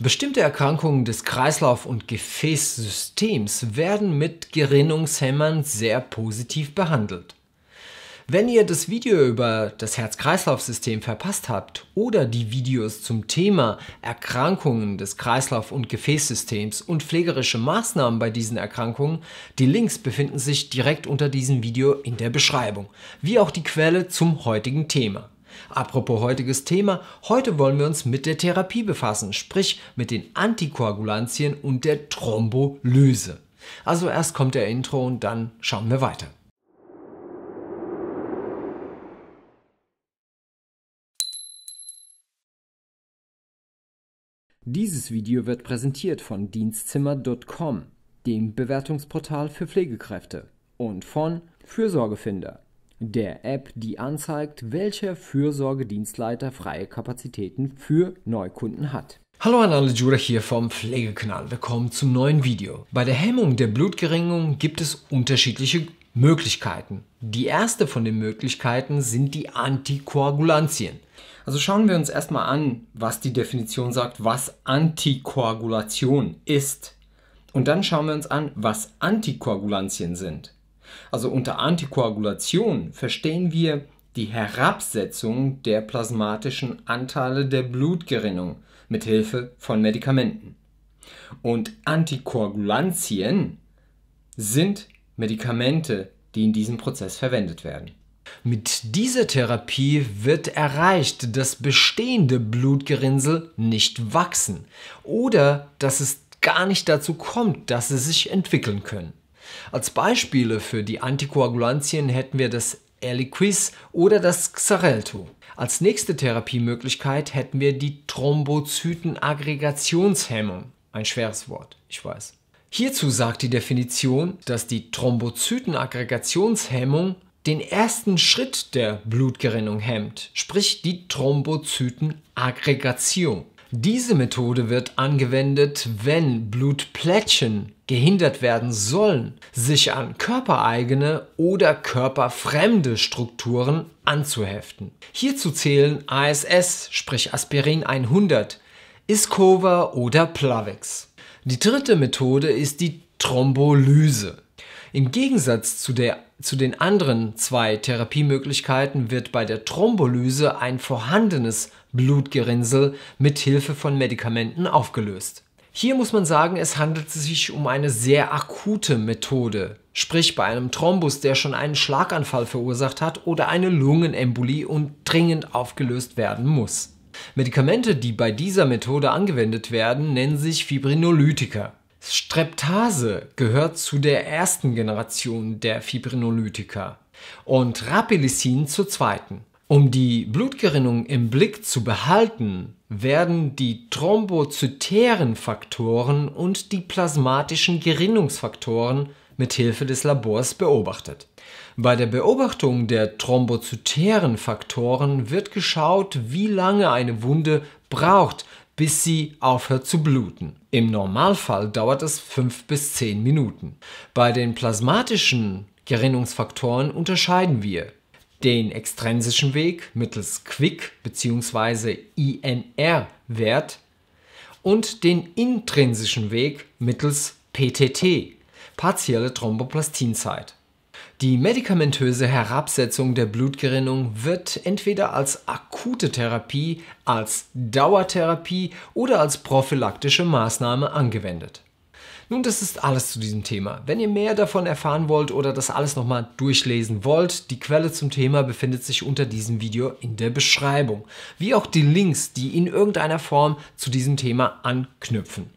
Bestimmte Erkrankungen des Kreislauf- und Gefäßsystems werden mit Gerinnungshämmern sehr positiv behandelt. Wenn ihr das Video über das Herz-Kreislauf-System verpasst habt oder die Videos zum Thema Erkrankungen des Kreislauf- und Gefäßsystems und pflegerische Maßnahmen bei diesen Erkrankungen, die Links befinden sich direkt unter diesem Video in der Beschreibung, wie auch die Quelle zum heutigen Thema. Apropos heutiges Thema, heute wollen wir uns mit der Therapie befassen, sprich mit den Antikoagulantien und der Thrombolyse. Also erst kommt der Intro und dann schauen wir weiter. Dieses Video wird präsentiert von dienstzimmer.com, dem Bewertungsportal für Pflegekräfte und von Fürsorgefinder der App, die anzeigt, welcher Fürsorgedienstleiter freie Kapazitäten für Neukunden hat. Hallo an alle Jura hier vom Pflegekanal. Willkommen zum neuen Video. Bei der Hemmung der Blutgeringung gibt es unterschiedliche Möglichkeiten. Die erste von den Möglichkeiten sind die Antikoagulantien. Also schauen wir uns erstmal an, was die Definition sagt, was Antikoagulation ist. Und dann schauen wir uns an, was Antikoagulantien sind. Also unter Antikoagulation verstehen wir die Herabsetzung der plasmatischen Anteile der Blutgerinnung mit Hilfe von Medikamenten. Und Antikoagulantien sind Medikamente, die in diesem Prozess verwendet werden. Mit dieser Therapie wird erreicht, dass bestehende Blutgerinnsel nicht wachsen oder dass es gar nicht dazu kommt, dass sie sich entwickeln können. Als Beispiele für die Antikoagulantien hätten wir das Eliquis oder das Xarelto. Als nächste Therapiemöglichkeit hätten wir die Thrombozytenaggregationshemmung. Ein schweres Wort, ich weiß. Hierzu sagt die Definition, dass die Thrombozytenaggregationshemmung den ersten Schritt der Blutgerinnung hemmt, sprich die Thrombozytenaggregation. Diese Methode wird angewendet, wenn Blutplättchen gehindert werden sollen, sich an körpereigene oder körperfremde Strukturen anzuheften. Hierzu zählen ASS, sprich Aspirin 100, Iscova oder Plavix. Die dritte Methode ist die Thrombolyse. Im Gegensatz zu der zu den anderen zwei Therapiemöglichkeiten wird bei der Thrombolyse ein vorhandenes Blutgerinnsel mit Hilfe von Medikamenten aufgelöst. Hier muss man sagen, es handelt sich um eine sehr akute Methode, sprich bei einem Thrombus, der schon einen Schlaganfall verursacht hat oder eine Lungenembolie und dringend aufgelöst werden muss. Medikamente, die bei dieser Methode angewendet werden, nennen sich Fibrinolytika. Streptase gehört zu der ersten Generation der Fibrinolytika und Rapilicin zur zweiten. Um die Blutgerinnung im Blick zu behalten, werden die thrombozytären Faktoren und die plasmatischen Gerinnungsfaktoren mit Hilfe des Labors beobachtet. Bei der Beobachtung der thrombozytären Faktoren wird geschaut, wie lange eine Wunde braucht, bis sie aufhört zu bluten. Im Normalfall dauert es 5 bis 10 Minuten. Bei den plasmatischen Gerinnungsfaktoren unterscheiden wir den extrinsischen Weg mittels Quick bzw. INR-Wert und den intrinsischen Weg mittels PTT, partielle Thromboplastinzeit. Die medikamentöse Herabsetzung der Blutgerinnung wird entweder als akute Therapie, als Dauertherapie oder als prophylaktische Maßnahme angewendet. Nun, das ist alles zu diesem Thema. Wenn ihr mehr davon erfahren wollt oder das alles nochmal durchlesen wollt, die Quelle zum Thema befindet sich unter diesem Video in der Beschreibung, wie auch die Links, die in irgendeiner Form zu diesem Thema anknüpfen.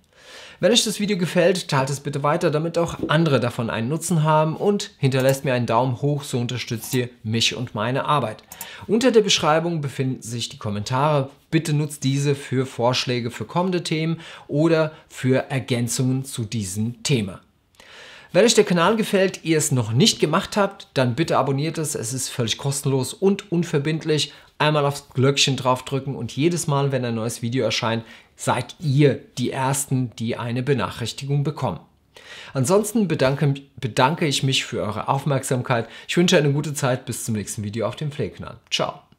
Wenn euch das Video gefällt, teilt es bitte weiter, damit auch andere davon einen Nutzen haben und hinterlasst mir einen Daumen hoch, so unterstützt ihr mich und meine Arbeit. Unter der Beschreibung befinden sich die Kommentare. Bitte nutzt diese für Vorschläge für kommende Themen oder für Ergänzungen zu diesem Thema. Wenn euch der Kanal gefällt, ihr es noch nicht gemacht habt, dann bitte abonniert es. Es ist völlig kostenlos und unverbindlich. Einmal aufs Glöckchen draufdrücken und jedes Mal, wenn ein neues Video erscheint, seid ihr die Ersten, die eine Benachrichtigung bekommen. Ansonsten bedanke, bedanke ich mich für eure Aufmerksamkeit. Ich wünsche eine gute Zeit. Bis zum nächsten Video auf dem Pflegekanal. Ciao.